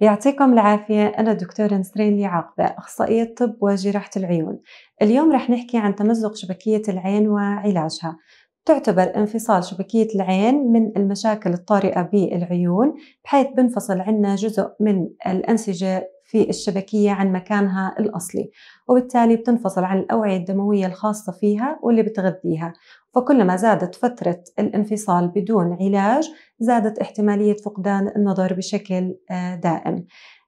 يعطيكم العافية أنا الدكتورة نسرين لي عاقبة أخصائية طب وجراحة العيون اليوم رح نحكي عن تمزق شبكية العين وعلاجها تعتبر انفصال شبكية العين من المشاكل الطارئة بالعيون بحيث بنفصل عنا جزء من الأنسجة في الشبكية عن مكانها الأصلي وبالتالي بتنفصل عن الأوعية الدموية الخاصة فيها واللي بتغذيها فكلما زادت فترة الانفصال بدون علاج زادت احتمالية فقدان النظر بشكل آه، دائم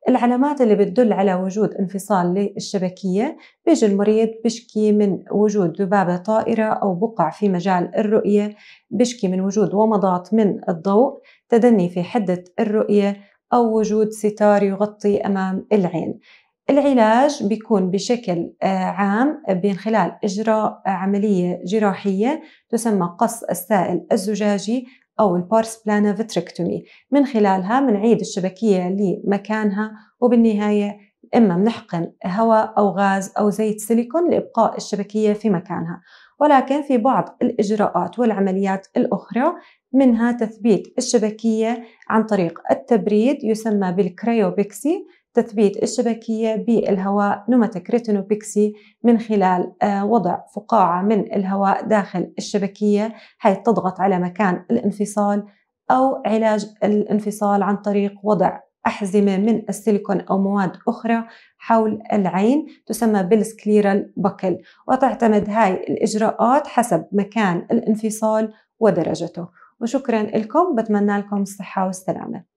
العلامات اللي بتدل على وجود انفصال للشبكية بيجي المريض بشكي من وجود ذبابة طائرة أو بقع في مجال الرؤية بشكي من وجود ومضات من الضوء تدني في حدة الرؤية أو وجود ستار يغطي أمام العين العلاج بيكون بشكل آه، عام من خلال إجراء عملية جراحية تسمى قص السائل الزجاجي أو البارس بلانا فتركتومي من خلالها منعيد الشبكية لمكانها وبالنهاية إما بنحقن هواء أو غاز أو زيت سيليكون لإبقاء الشبكية في مكانها ولكن في بعض الإجراءات والعمليات الأخرى منها تثبيت الشبكية عن طريق التبريد يسمى بالكريوبيكسي تثبيت الشبكية بالهواء نوماتيك ريتينوبيكسي من خلال آه، وضع فقاعة من الهواء داخل الشبكية حيث تضغط على مكان الانفصال أو علاج الانفصال عن طريق وضع أحزمة من السيليكون أو مواد أخرى حول العين تسمى بالسكليرال بكل وتعتمد هاي الإجراءات حسب مكان الانفصال ودرجته وشكرا لكم بتمنى لكم الصحة والسلامة